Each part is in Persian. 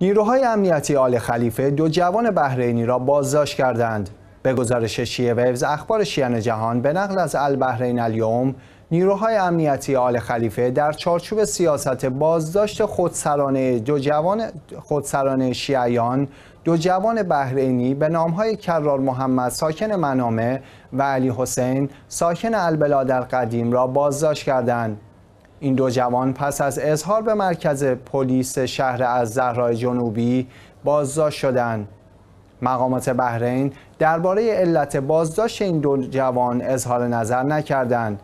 نیروهای امنیتی آل خلیفه دو جوان بحرینی را بازداشت کردند. به گزارش شیعه ویوز اخبار شیان جهان به نقل از البحرین الیوم نیروهای امنیتی آل خلیفه در چارچوب سیاست بازداشت خودسرانه دو جوان خودسرانه شیعیان دو جوان بحرینی به نامهای کرار محمد ساکن منامه و علی حسین ساکن البلاد القدیم را بازداشت کردند این دو جوان پس از اظهار به مرکز پلیس شهر از زهرای جنوبی بازداشت شدند. مقامات بحرین درباره علت بازداشت این دو جوان اظهار نظر نکردند.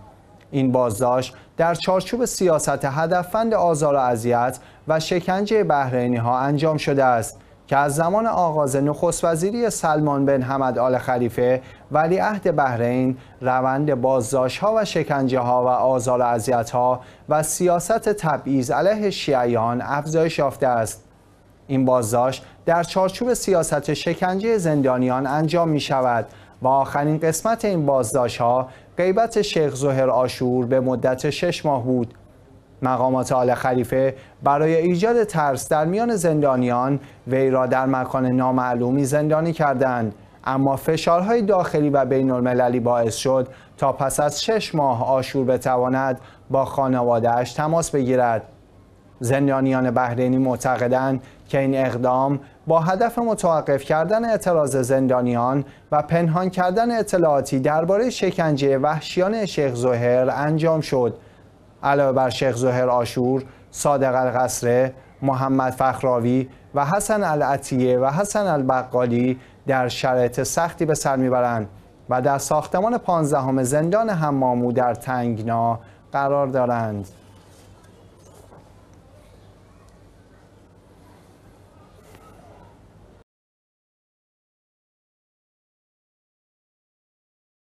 این بازداشت در چارچوب سیاست هدفند آزار و اذیت و شکنجه بحرینی ها انجام شده است که از زمان آغاز نخست وزیری سلمان بن حمد آل خلیفه ولیعهد بحرین روند بازداشت ها و شکنجه ها و آزار و اذیت ها و سیاست تبعیض علیه شیعیان افزایش یافته است این بازداشت در چارچوب سیاست شکنجه زندانیان انجام می شود و آخرین قسمت این بازداشت ها غیبت شیخ زهر آشور به مدت شش ماه بود مقامات آل خلیفه برای ایجاد ترس در میان زندانیان وی را در مکان نامعلومی زندانی کردند اما فشارهای داخلی و بین المللی باعث شد تا پس از شش ماه آشور بتواند با خانوادهش تماس بگیرد زندانیان بحرینی معتقدند که این اقدام با هدف متوقف کردن اعتراض زندانیان و پنهان کردن اطلاعاتی درباره شکنجه وحشیان شیخ زهر انجام شد علاوه بر شیخ زهر آشور، صادق القصره، محمد فخراوی و حسن العطیه و حسن البقالی در شرایط سختی به سر میبرند و در ساختمان پانزدهم زندان حمامو در تنگنا قرار دارند.